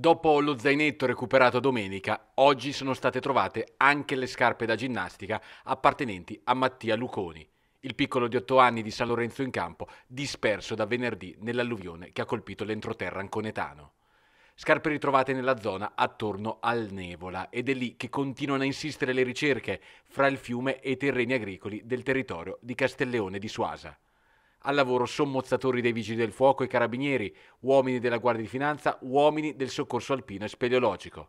Dopo lo zainetto recuperato domenica, oggi sono state trovate anche le scarpe da ginnastica appartenenti a Mattia Luconi, il piccolo di otto anni di San Lorenzo in campo, disperso da venerdì nell'alluvione che ha colpito l'entroterra anconetano. Scarpe ritrovate nella zona attorno al Nevola ed è lì che continuano a insistere le ricerche fra il fiume e i terreni agricoli del territorio di Castelleone di Suasa. Al lavoro sommozzatori dei vigili del fuoco e carabinieri, uomini della Guardia di Finanza, uomini del soccorso alpino e speleologico.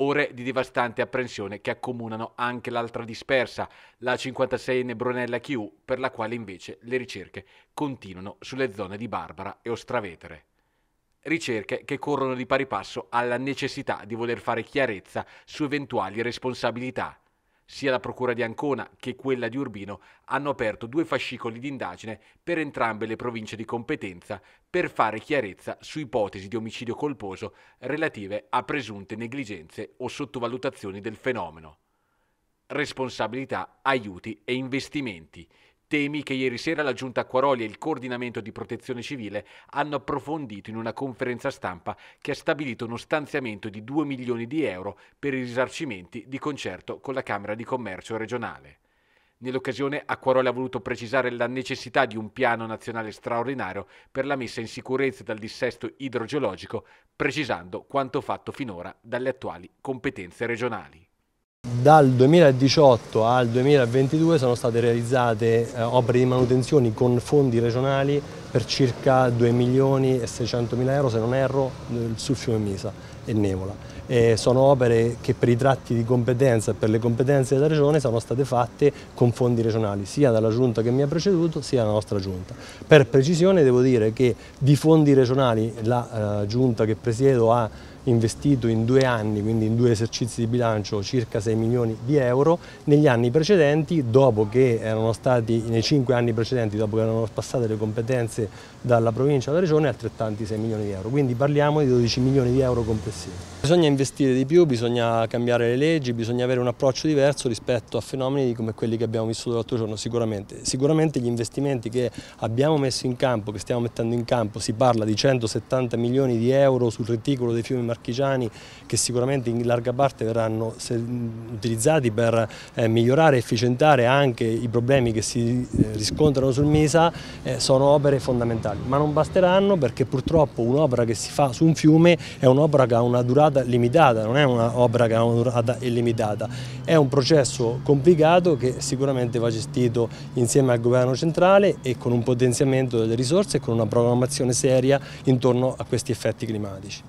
Ore di devastante apprensione che accomunano anche l'altra dispersa, la 56enne Brunella Chiù, per la quale invece le ricerche continuano sulle zone di Barbara e Ostravetere. Ricerche che corrono di pari passo alla necessità di voler fare chiarezza su eventuali responsabilità. Sia la Procura di Ancona che quella di Urbino hanno aperto due fascicoli di indagine per entrambe le province di competenza per fare chiarezza su ipotesi di omicidio colposo relative a presunte negligenze o sottovalutazioni del fenomeno. Responsabilità, aiuti e investimenti temi che ieri sera la Giunta Quaroli e il Coordinamento di Protezione Civile hanno approfondito in una conferenza stampa che ha stabilito uno stanziamento di 2 milioni di euro per i risarcimenti di concerto con la Camera di Commercio regionale. Nell'occasione Acquaroli ha voluto precisare la necessità di un piano nazionale straordinario per la messa in sicurezza dal dissesto idrogeologico, precisando quanto fatto finora dalle attuali competenze regionali. Dal 2018 al 2022 sono state realizzate eh, opere di manutenzione con fondi regionali per circa 2 milioni e 600 mila euro, se non erro, sul fiume Misa e Nevola. E sono opere che per i tratti di competenza e per le competenze della Regione sono state fatte con fondi regionali, sia dalla Giunta che mi ha preceduto, sia dalla nostra Giunta. Per precisione devo dire che di fondi regionali la eh, Giunta che presiedo ha investito in due anni, quindi in due esercizi di bilancio, circa 6 milioni di euro. Negli anni precedenti, dopo che erano stati, nei cinque anni precedenti, dopo che erano passate le competenze risorse dalla provincia alla regione altrettanti 6 milioni di euro, quindi parliamo di 12 milioni di euro complessivi. Bisogna investire di più, bisogna cambiare le leggi, bisogna avere un approccio diverso rispetto a fenomeni come quelli che abbiamo vissuto l'altro giorno, sicuramente. Sicuramente gli investimenti che abbiamo messo in campo, che stiamo mettendo in campo, si parla di 170 milioni di euro sul reticolo dei fiumi marchigiani che sicuramente in larga parte verranno utilizzati per eh, migliorare e efficientare anche i problemi che si eh, riscontrano sul MISA, eh, sono opere fondamentali, ma non basteranno perché purtroppo un'opera che si fa su un fiume è un'opera che ha una durata durata limitata, non è un'opera che ha una durata illimitata, è un processo complicato che sicuramente va gestito insieme al governo centrale e con un potenziamento delle risorse e con una programmazione seria intorno a questi effetti climatici.